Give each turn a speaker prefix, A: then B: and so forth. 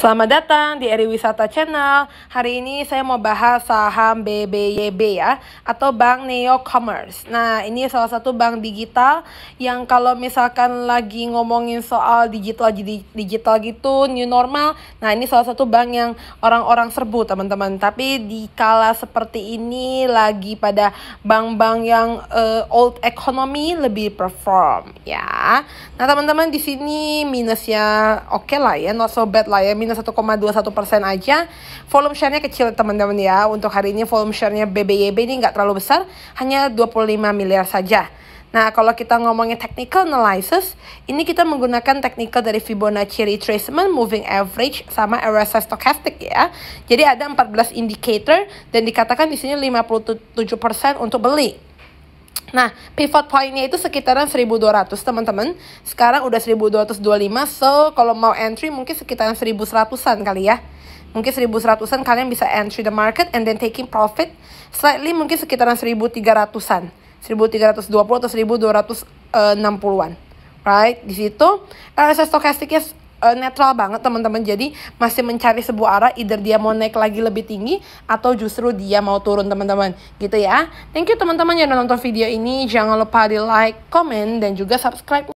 A: Selamat datang di Eri Wisata Channel. Hari ini saya mau bahas saham BBYB ya, atau Bank Neo Commerce. Nah, ini salah satu bank digital yang kalau misalkan lagi ngomongin soal digital digital gitu, new normal. Nah, ini salah satu bank yang orang-orang serbu, teman-teman. Tapi di kala seperti ini lagi pada bank-bank yang uh, old economy lebih perform ya. Nah, teman-teman di sini minusnya oke okay lah ya, not so bad lah ya. Minus tinggal 1,21 persen aja. Volume share-nya kecil teman-teman ya. Untuk hari ini volume share-nya BBYB ini nggak terlalu besar, hanya 25 miliar saja. Nah, kalau kita ngomongnya technical analysis, ini kita menggunakan technical dari Fibonacci retracement, moving average, sama RSI stochastic ya. Jadi ada 14 indicator dan dikatakan di sini 57% untuk beli. Nah, pivot pointnya itu sekitaran 1200, teman-teman. Sekarang udah 1225, so kalau mau entry mungkin sekitaran 1100-an kali ya. Mungkin 1100-an kalian bisa entry the market and then taking profit slightly mungkin sekitaran 1300-an. 1320 atau 1260-an. Eh, right? Di situ RSI stokastiknya uh, netral banget teman-teman jadi masih mencari sebuah arah either dia mau naik lagi lebih tinggi atau justru dia mau turun teman-teman gitu ya thank you teman-teman yang udah nonton video ini jangan lupa di like comment dan juga subscribe